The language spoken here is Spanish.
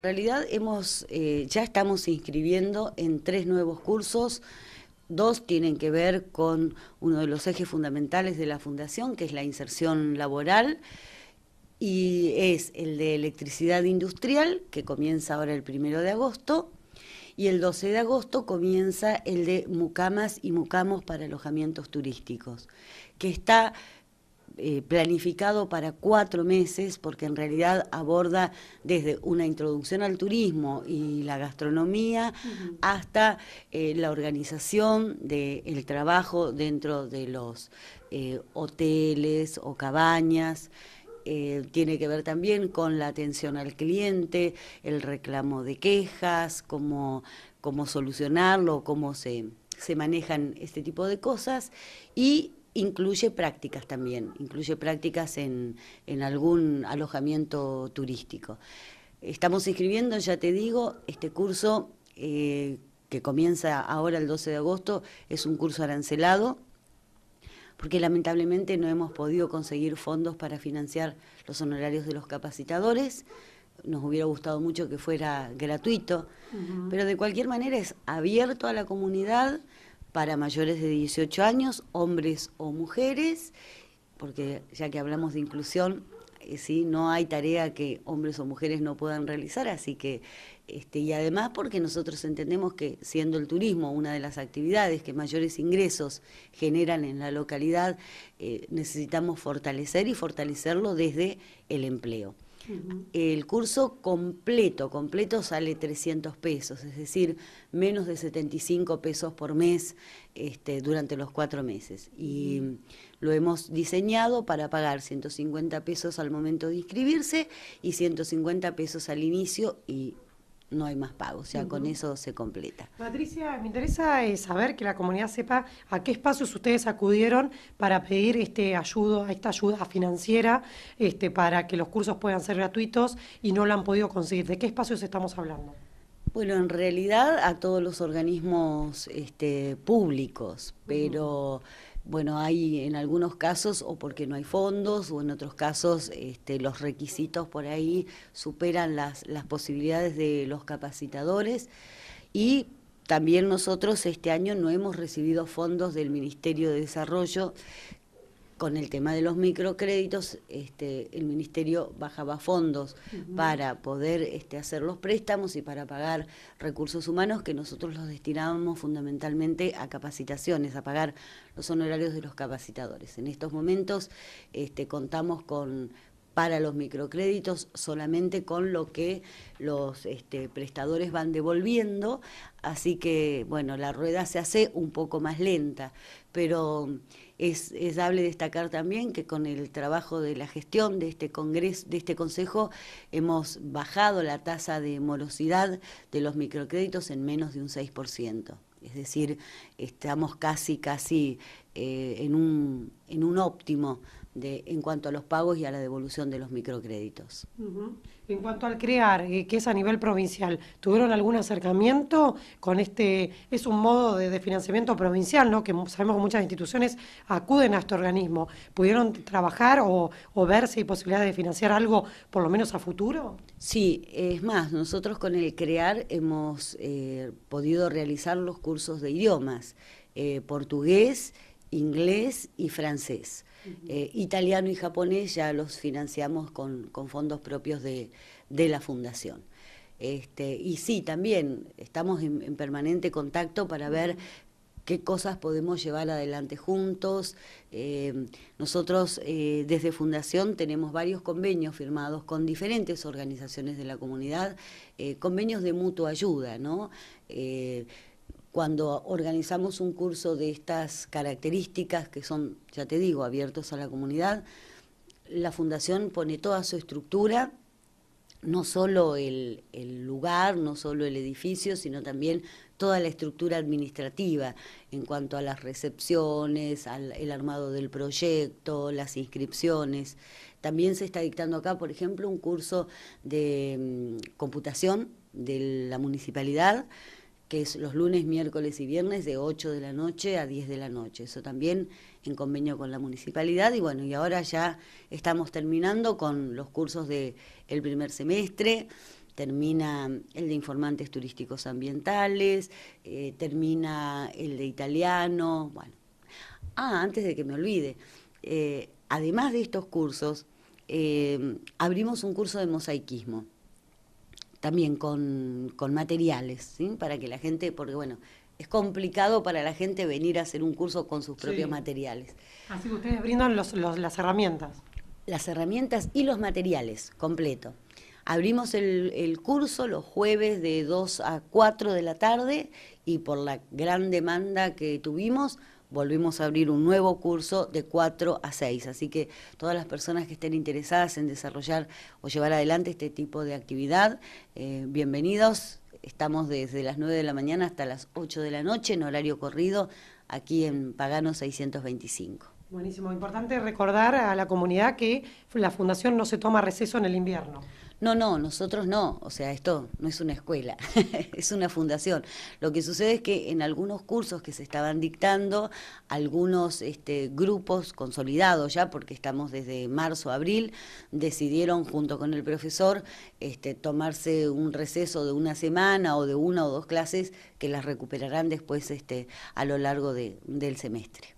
En realidad hemos, eh, ya estamos inscribiendo en tres nuevos cursos. Dos tienen que ver con uno de los ejes fundamentales de la fundación, que es la inserción laboral, y es el de electricidad industrial, que comienza ahora el primero de agosto, y el 12 de agosto comienza el de mucamas y mucamos para alojamientos turísticos, que está eh, planificado para cuatro meses, porque en realidad aborda desde una introducción al turismo y la gastronomía hasta eh, la organización del trabajo dentro de los eh, hoteles o cabañas. tiene que ver también con la atención al cliente, el reclamo de quejas, cómo, cómo solucionarlo, cómo se, se manejan este tipo de cosas y Incluye prácticas también, incluye prácticas en, algún alojamiento turístico. Estamos inscribiendo, ya te digo, este curso eh, que comienza ahora el 12 de agosto es un curso arancelado, porque lamentablemente no hemos podido conseguir fondos para financiar los honorarios de los capacitadores. Nos hubiera gustado mucho que fuera gratuito, pero de cualquier manera es abierto a la comunidad para mayores de 18 años, hombres o mujeres, porque ya que hablamos de inclusión, eh, ¿sí? no hay tarea que hombres o mujeres no puedan realizar, así que, este, y además porque nosotros entendemos que siendo el turismo una de las actividades que mayores ingresos generan en la localidad, eh, necesitamos fortalecer y fortalecerlo desde el empleo. El curso completo, completo sale 300 pesos, es decir, menos de 75 pesos por mes este, durante los cuatro meses. Y lo hemos diseñado para pagar 150 pesos al momento de inscribirse y 150 pesos al inicio y no hay más pago, o sea, con eso se completa. Patricia, me interesa eh, saber que la comunidad sepa a qué espacios ustedes acudieron para pedir este ayudo, esta ayuda financiera, este, para que los cursos puedan ser gratuitos y no lo han podido conseguir. ¿De qué espacios estamos hablando? Bueno, en realidad a todos los organismos este, públicos, pero bueno, hay en algunos casos o porque no hay fondos o en otros casos este, los requisitos por ahí superan las, las posibilidades de los capacitadores y también nosotros este año no hemos recibido fondos del Ministerio de Desarrollo, con el tema de los microcréditos, este, el ministerio bajaba fondos para poder este, hacer los préstamos y para pagar recursos humanos que nosotros los destinábamos fundamentalmente a capacitaciones, a pagar los honorarios de los capacitadores. En estos momentos este, contamos con para los microcréditos solamente con lo que los este, prestadores van devolviendo, así que bueno, la rueda se hace un poco más lenta, pero es, dable destacar también que con el trabajo de la gestión de este congreso, de este consejo, hemos bajado la tasa de morosidad de los microcréditos en menos de un 6%. Es decir, estamos casi, casi eh, en, un, en un óptimo en cuanto a los pagos y a la devolución de los microcréditos. En cuanto al crear, eh, que es a nivel provincial, ¿tuvieron algún acercamiento con este? Es un modo de, financiamiento provincial, ¿no? Que sabemos que muchas instituciones acuden a este organismo. ¿Pudieron trabajar o, ver si hay posibilidad de financiar algo, por lo menos a futuro? Sí, es más, nosotros con el crear hemos eh, podido realizar los cursos de idiomas, eh, portugués, inglés y francés. Eh, italiano y japonés ya los financiamos con, fondos propios de, la fundación. Este, y sí, también estamos en, permanente contacto para ver qué cosas podemos llevar adelante juntos. Eh, nosotros eh, desde Fundación tenemos varios convenios firmados con diferentes organizaciones de la comunidad, convenios de mutua ayuda, ¿no? cuando organizamos un curso de estas características, que son, ya te digo, abiertos a la comunidad, la fundación pone toda su estructura, no solo el, lugar, no solo el edificio, sino también toda la estructura administrativa en cuanto a las recepciones, al el armado del proyecto, las inscripciones. También se está dictando acá, por ejemplo, un curso de mm, computación de la municipalidad que es los lunes, miércoles y viernes de 8 de la noche a 10 de la noche. Eso también en convenio con la municipalidad y bueno, y ahora ya estamos terminando con los cursos del primer semestre, termina el de informantes turísticos ambientales, eh, termina el de italiano, bueno. Ah, antes de que me olvide, eh, además de estos cursos, eh, abrimos un curso de mosaiquismo también con, materiales, para que la gente, porque bueno, es complicado para la gente venir a hacer un curso con sus propios materiales. Así que ustedes brindan las herramientas. Las herramientas y los materiales, completo. Abrimos el, el, curso los jueves de 2 a 4 de la tarde y por la gran demanda que tuvimos, volvimos a abrir un nuevo curso de 4 a 6. Así que todas las personas que estén interesadas en desarrollar o llevar adelante este tipo de actividad, eh, bienvenidos. Estamos desde las 9 de la mañana hasta las 8 de la noche en horario corrido aquí en Pagano 625. Buenísimo, importante recordar a la comunidad que la Fundación no se toma receso en el invierno. No, no, nosotros no, o sea, esto no es una escuela, es una fundación. Lo que sucede es que en algunos cursos que se estaban dictando, algunos este, grupos consolidados ya, porque estamos desde marzo, abril, decidieron junto con el profesor este, tomarse un receso de una semana o de una o dos clases que las recuperarán después este, a lo largo del semestre.